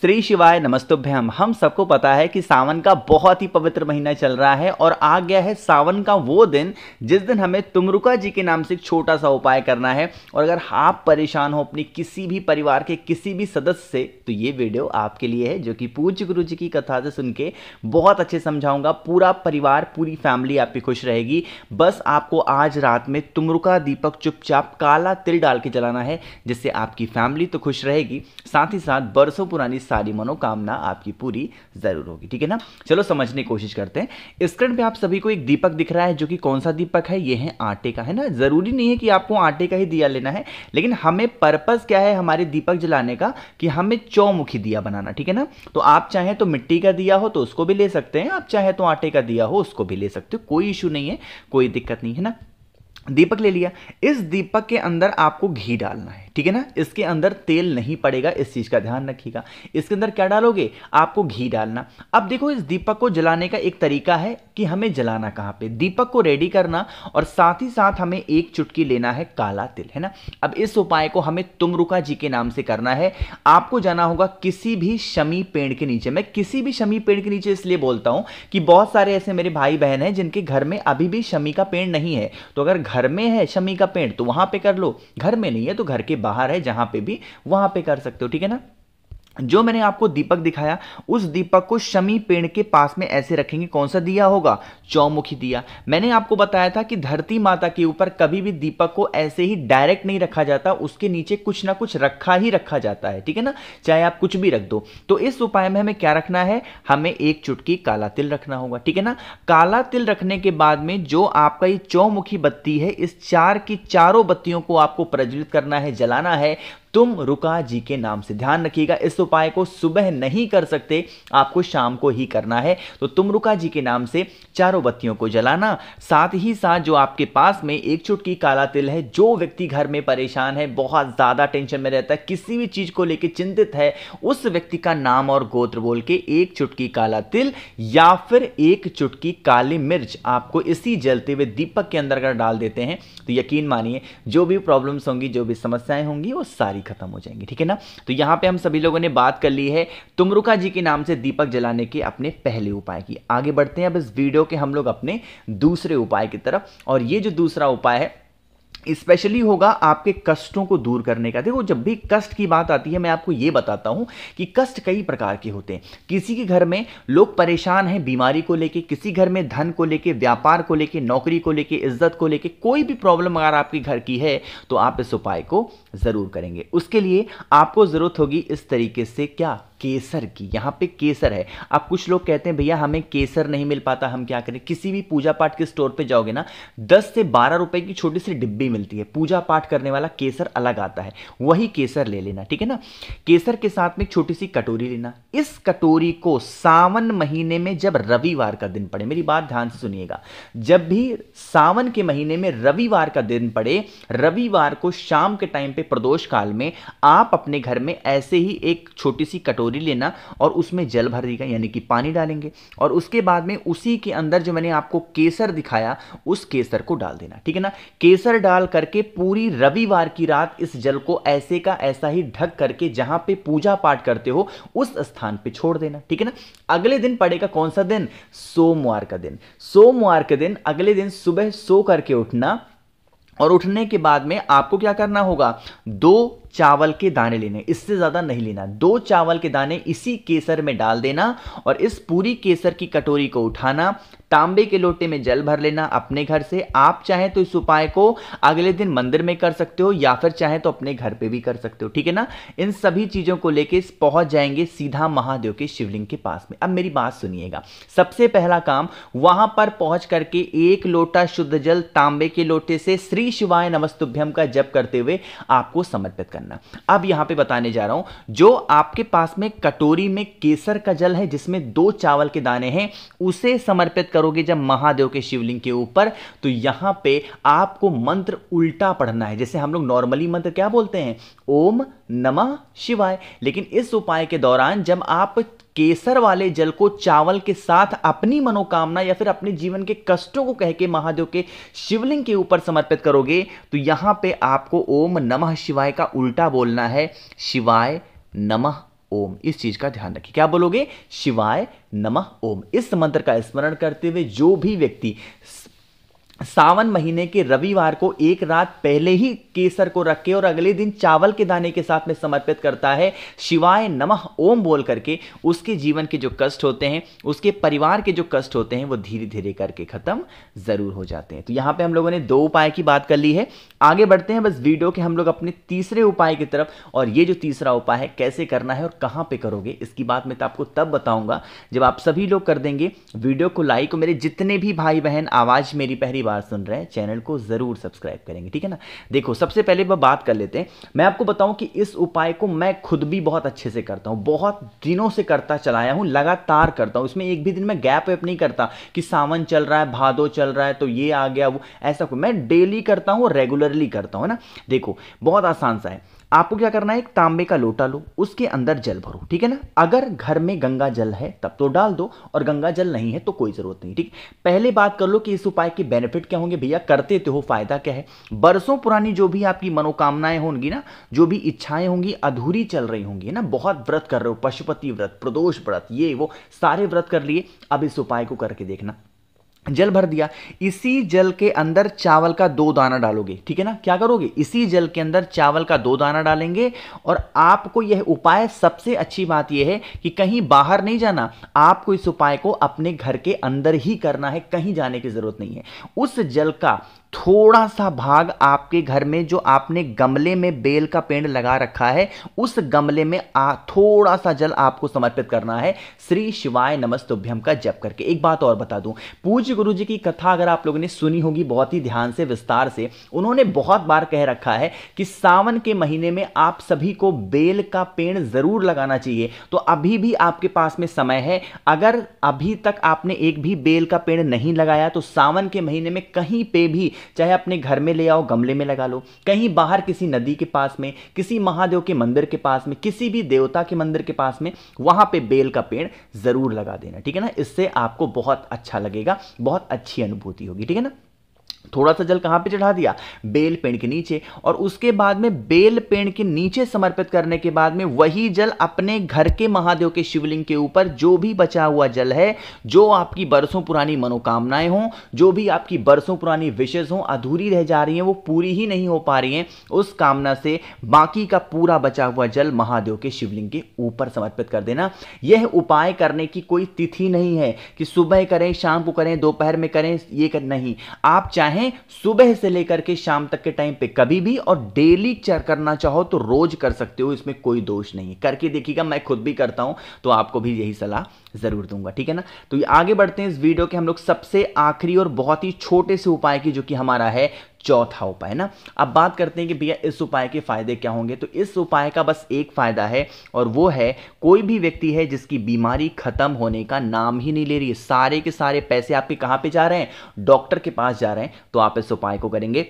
श्री शिवाय नमस्तुभ्यम हम सबको पता है कि सावन का बहुत ही पवित्र महीना चल रहा है और आ गया है सावन का वो दिन जिस दिन हमें तुमरुका जी के नाम से एक छोटा सा उपाय करना है और अगर आप परेशान हो अपनी किसी भी परिवार के किसी भी सदस्य से तो ये वीडियो आपके लिए है जो कि पूज्य गुरु जी की कथा से सुन के बहुत अच्छे समझाऊंगा पूरा परिवार पूरी फैमिली आपकी खुश रहेगी बस आपको आज रात में तुमरुका दीपक चुपचाप काला तिल डाल के जलाना है जिससे आपकी फैमिली तो खुश रहेगी साथ ही साथ बरसों पुरानी सारी मनोकामना आपकी पूरी जरूर होगी ठीक है ना चलो समझने की कोशिश करते हैं स्क्रीन पे आप सभी को एक दीपक दिख रहा है जो कि कौन सा दीपक है ये है आटे का है ना जरूरी नहीं है कि आपको आटे का ही दिया लेना है लेकिन हमें पर्पज क्या है हमारे दीपक जलाने का कि हमें चौमुखी दिया बनाना ठीक है ना तो आप चाहें तो मिट्टी का दिया हो तो उसको भी ले सकते हैं आप चाहे तो आटे का दिया हो उसको भी ले सकते हो कोई इशू नहीं है कोई दिक्कत नहीं है ना दीपक ले लिया इस दीपक के अंदर आपको घी डालना है ठीक है ना इसके अंदर तेल नहीं पड़ेगा इस चीज़ का ध्यान रखिएगा इसके अंदर क्या डालोगे आपको घी डालना अब देखो इस दीपक को जलाने का एक तरीका है कि हमें जलाना कहां पे दीपक को रेडी करना और साथ ही साथ हमें एक चुटकी लेना है काला तिल है ना अब इस उपाय को हमें तुमरुका जी के नाम से करना है आपको जाना होगा किसी भी शमी पेड़ के नीचे मैं किसी भी शमी पेड़ के नीचे इसलिए बोलता हूं कि बहुत सारे ऐसे मेरे भाई बहन है जिनके घर में अभी भी शमी का पेड़ नहीं है तो अगर घर में है शमी का पेड़ तो वहां पर कर लो घर में नहीं है तो घर के बाहर है जहां पे भी वहां पे कर सकते हो ठीक है ना जो मैंने आपको दीपक दिखाया उस दीपक को शमी पेड़ के पास में ऐसे रखेंगे कौन सा दिया होगा चौमुखी दिया मैंने आपको बताया था कि धरती माता के ऊपर कभी भी दीपक को ऐसे ही डायरेक्ट नहीं रखा जाता उसके नीचे कुछ ना कुछ रखा ही रखा जाता है ठीक है ना चाहे आप कुछ भी रख दो तो इस उपाय में हमें क्या रखना है हमें एक चुटकी काला तिल रखना होगा ठीक है ना काला तिल रखने के बाद में जो आपका ये चौमुखी बत्ती है इस चार की चारों बत्तियों को आपको प्रज्वलित करना है जलाना है तुम रुका जी के नाम से ध्यान रखिएगा इस उपाय को सुबह नहीं कर सकते आपको शाम को ही करना है तो तुम रुका जी के नाम से चारों बत्तियों को जलाना साथ ही साथ जो आपके पास में एक चुटकी काला तिल है जो व्यक्ति घर में परेशान है बहुत ज़्यादा टेंशन में रहता है किसी भी चीज़ को लेकर चिंतित है उस व्यक्ति का नाम और गोत्र बोल के एक चुटकी काला तिल या फिर एक चुटकी काली मिर्च आपको इसी जलते हुए दीपक के अंदर अगर डाल देते हैं तो यकीन मानिए जो भी प्रॉब्लम्स होंगी जो भी समस्याएं होंगी वो सारी सारी खत्म हो जाएंगी ठीक है ना तो यहाँ पे हम सभी लोगों ने बात कर ली है तुमरुका जी के नाम से दीपक जलाने के अपने पहले उपाय की आगे बढ़ते हैं अब इस वीडियो के हम लोग अपने दूसरे उपाय की तरफ और ये जो दूसरा उपाय है स्पेशली होगा आपके कष्टों को दूर करने का देखो जब भी कष्ट की बात आती है मैं आपको ये बताता हूँ कि कष्ट कई प्रकार के होते हैं किसी के घर में लोग परेशान हैं बीमारी को लेके किसी घर में धन को लेके व्यापार को लेके नौकरी को लेके इज्जत को लेके कोई भी प्रॉब्लम अगर आपके घर की है तो आप इस उपाय को ज़रूर करेंगे उसके लिए आपको ज़रूरत होगी इस तरीके से क्या केसर की यहाँ पे केसर है अब कुछ लोग कहते हैं भैया हमें केसर नहीं मिल पाता हम क्या करें किसी भी पूजा पाठ के स्टोर पे जाओगे ना दस से बारह रुपए की छोटी सी डिब्बी मिलती है पूजा पाठ करने वाला केसर अलग आता है वही केसर ले लेना ठीक है ना केसर के साथ में एक छोटी सी कटोरी लेना इस कटोरी को सावन महीने में जब रविवार का दिन पड़े मेरी बात ध्यान से सुनिएगा जब भी सावन के महीने में रविवार का दिन पड़े रविवार को शाम के टाइम पे प्रदोष काल में आप अपने घर में ऐसे ही एक छोटी सी कटोरी कटोरी लेना और उसमें जल भर देगा यानी कि पानी डालेंगे और उसके बाद में उसी के अंदर जो मैंने आपको केसर दिखाया उस केसर को डाल देना ठीक है ना केसर डाल करके पूरी रविवार की रात इस जल को ऐसे का ऐसा ही ढक करके जहां पे पूजा पाठ करते हो उस स्थान पे छोड़ देना ठीक है ना अगले दिन पड़ेगा कौन सा दिन सोमवार का दिन सोमवार के दिन अगले दिन सुबह सो करके उठना और उठने के बाद में आपको क्या करना होगा दो चावल के दाने लेने इससे ज़्यादा नहीं लेना दो चावल के दाने इसी केसर में डाल देना और इस पूरी केसर की कटोरी को उठाना तांबे के लोटे में जल भर लेना अपने घर से आप चाहें तो इस उपाय को अगले दिन मंदिर में कर सकते हो या फिर चाहें तो अपने घर पे भी कर सकते हो ठीक है ना इन सभी चीज़ों को लेके पहुंच जाएंगे सीधा महादेव के शिवलिंग के पास में अब मेरी बात सुनिएगा सबसे पहला काम वहां पर पहुंच करके एक लोटा शुद्ध जल तांबे के लोटे से श्री शिवाय नमस्तुभ्यम का जप करते हुए आपको समर्पित करना अब यहां पे बताने जा रहा हूं जो आपके पास में कटोरी में केसर का जल है जिसमें दो चावल के दाने हैं उसे समर्पित करोगे जब महादेव के शिवलिंग के ऊपर तो यहां पे आपको मंत्र उल्टा पढ़ना है जैसे हम लोग नॉर्मली मंत्र क्या बोलते हैं ओम नमः शिवाय लेकिन इस उपाय के दौरान जब आप केसर वाले जल को चावल के साथ अपनी मनोकामना या फिर अपने जीवन के कष्टों को कह के महादेव के शिवलिंग के ऊपर समर्पित करोगे तो यहां पे आपको ओम नमः शिवाय का उल्टा बोलना है शिवाय नमः ओम इस चीज का ध्यान रखिए क्या बोलोगे शिवाय नमः ओम इस मंत्र का स्मरण करते हुए जो भी व्यक्ति सावन महीने के रविवार को एक रात पहले ही केसर को रख के और अगले दिन चावल के दाने के साथ में समर्पित करता है शिवाय नमः ओम बोल करके उसके जीवन के जो कष्ट होते हैं उसके परिवार के जो कष्ट होते हैं वो धीरे धीरे करके खत्म जरूर हो जाते हैं तो यहाँ पे हम लोगों ने दो उपाय की बात कर ली है आगे बढ़ते हैं बस वीडियो के हम लोग अपने तीसरे उपाय की तरफ और ये जो तीसरा उपाय है कैसे करना है और कहाँ पर करोगे इसकी बात मैं तो आपको तब बताऊंगा जब आप सभी लोग कर देंगे वीडियो को लाइक और मेरे जितने भी भाई बहन आवाज मेरी पहली बार सुन रहे हैं चैनल को ज़रूर सब्सक्राइब करेंगे ठीक है ना देखो सबसे पहले मैं बात कर लेते हैं मैं आपको बताऊं कि इस उपाय को मैं खुद भी बहुत अच्छे से करता हूं बहुत दिनों से करता चलाया हूं लगातार करता हूं इसमें एक भी दिन मैं गैप वैप नहीं करता कि सावन चल रहा है भादो चल रहा है तो ये आ गया वो ऐसा कोई मैं डेली करता हूँ रेगुलरली करता हूँ ना देखो बहुत आसान सा है आपको क्या करना है एक तांबे का लोटा लो उसके अंदर जल भरो ठीक है ना अगर घर में गंगा जल है तब तो डाल दो और गंगा जल नहीं है तो कोई ज़रूरत नहीं ठीक पहले बात कर लो कि इस उपाय के बेनिफिट बेनिफिट क्या होंगे भैया करते तो हो फायदा क्या है बरसों पुरानी जो भी आपकी मनोकामनाएं होंगी ना जो भी इच्छाएं होंगी अधूरी चल रही होंगी ना बहुत व्रत कर रहे हो पशुपति व्रत प्रदोष व्रत ये वो सारे व्रत कर लिए अब इस उपाय को करके देखना जल भर दिया इसी जल के अंदर चावल का दो दाना डालोगे ठीक है ना क्या करोगे इसी जल के अंदर चावल का दो दाना डालेंगे और आपको यह उपाय सबसे अच्छी बात यह है कि कहीं बाहर नहीं जाना आपको इस उपाय को अपने घर के अंदर ही करना है कहीं जाने की जरूरत नहीं है उस जल का थोड़ा सा भाग आपके घर में जो आपने गमले में बेल का पेड़ लगा रखा है उस गमले में आ, थोड़ा सा जल आपको समर्पित करना है श्री शिवाय नमस्तुभ्यम का जप करके एक बात और बता दूं पूज्य गुरु जी की कथा अगर आप लोगों ने सुनी होगी बहुत ही ध्यान से विस्तार से उन्होंने बहुत बार कह रखा है कि सावन के महीने में आप सभी को बेल का पेड़ जरूर लगाना चाहिए तो अभी भी आपके पास में समय है अगर अभी तक आपने एक भी बेल का पेड़ नहीं लगाया तो सावन के महीने में कहीं पे भी चाहे अपने घर में ले आओ गमले में लगा लो कहीं बाहर किसी नदी के पास में किसी महादेव के मंदिर के पास में किसी भी देवता के मंदिर के पास में वहां पे बेल का पेड़ जरूर लगा देना ठीक है ना इससे आपको बहुत अच्छा लगेगा बहुत अच्छी अनुभूति होगी ठीक है ना थोड़ा सा जल कहाँ पे चढ़ा दिया बेल पेड़ के नीचे और उसके बाद में बेल पेड़ के नीचे समर्पित करने के बाद में वही जल अपने घर के महादेव के शिवलिंग के ऊपर जो भी बचा हुआ जल है जो आपकी बरसों पुरानी मनोकामनाएं हों जो भी आपकी बरसों पुरानी विशेष हों अधूरी रह जा रही हैं वो पूरी ही नहीं हो पा रही हैं उस कामना से बाकी का पूरा बचा हुआ जल महादेव के शिवलिंग के ऊपर समर्पित कर देना यह उपाय करने की कोई तिथि नहीं है कि सुबह करें शाम को करें दोपहर में करें ये कर नहीं आप चाहे चाहे सुबह से लेकर के शाम तक के टाइम पे कभी भी और डेली चेक करना चाहो तो रोज कर सकते हो इसमें कोई दोष नहीं है करके देखिएगा मैं खुद भी करता हूं तो आपको भी यही सलाह जरूर दूंगा ठीक है ना तो ये आगे बढ़ते हैं इस वीडियो के हम लोग सबसे आखिरी और बहुत ही छोटे से उपाय की जो कि हमारा है चौथा उपाय ना अब बात करते हैं कि भैया इस उपाय के फायदे क्या होंगे तो इस उपाय का बस एक फायदा है और वो है कोई भी व्यक्ति है जिसकी बीमारी खत्म होने का नाम ही नहीं ले रही है सारे के सारे पैसे आपके कहाँ पे जा रहे हैं डॉक्टर के पास जा रहे हैं तो आप इस उपाय को करेंगे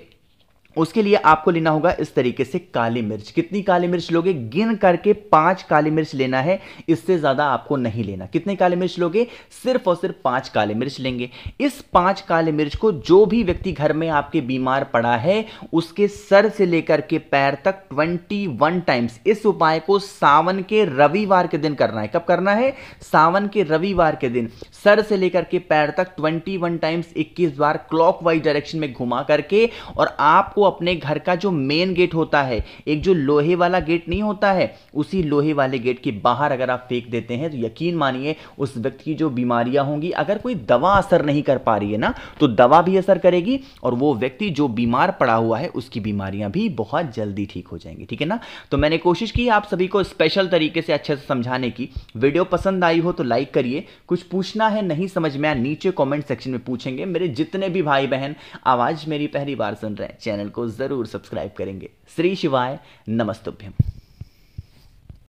उसके लिए आपको लेना होगा इस तरीके से काली मिर्च कितनी काली मिर्च लोगे गिन करके पांच काली मिर्च लेना है इससे ज़्यादा आपको नहीं लेना कितने काली मिर्च लोगे सिर्फ और सिर्फ पांच काली मिर्च लेंगे इस पांच काली मिर्च को जो भी व्यक्ति घर में आपके बीमार पड़ा है उसके सर से लेकर के पैर तक ट्वेंटी वन टाइम्स इस उपाय को सावन के रविवार के दिन करना है कब करना है सावन के रविवार के दिन सर से लेकर के पैर तक ट्वेंटी वन टाइम्स इक्कीस बार क्लॉक डायरेक्शन में घुमा करके और आपको आपको अपने घर का जो मेन गेट होता है एक जो लोहे वाला गेट नहीं होता है उसी लोहे वाले गेट के बाहर अगर आप फेंक देते हैं तो यकीन मानिए उस व्यक्ति की जो बीमारियां होंगी अगर कोई दवा असर नहीं कर पा रही है ना तो दवा भी असर करेगी और वो व्यक्ति जो बीमार पड़ा हुआ है उसकी बीमारियां भी बहुत जल्दी ठीक हो जाएंगी ठीक है ना तो मैंने कोशिश की आप सभी को स्पेशल तरीके से अच्छे से समझाने की वीडियो पसंद आई हो तो लाइक करिए कुछ पूछना है नहीं समझ में आया नीचे कॉमेंट सेक्शन में पूछेंगे मेरे जितने भी भाई बहन आवाज मेरी पहली बार सुन रहे हैं चैनल को ज़रूर सब्सक्राइब करेंगे श्री शिवाय नमस्तुभ्यम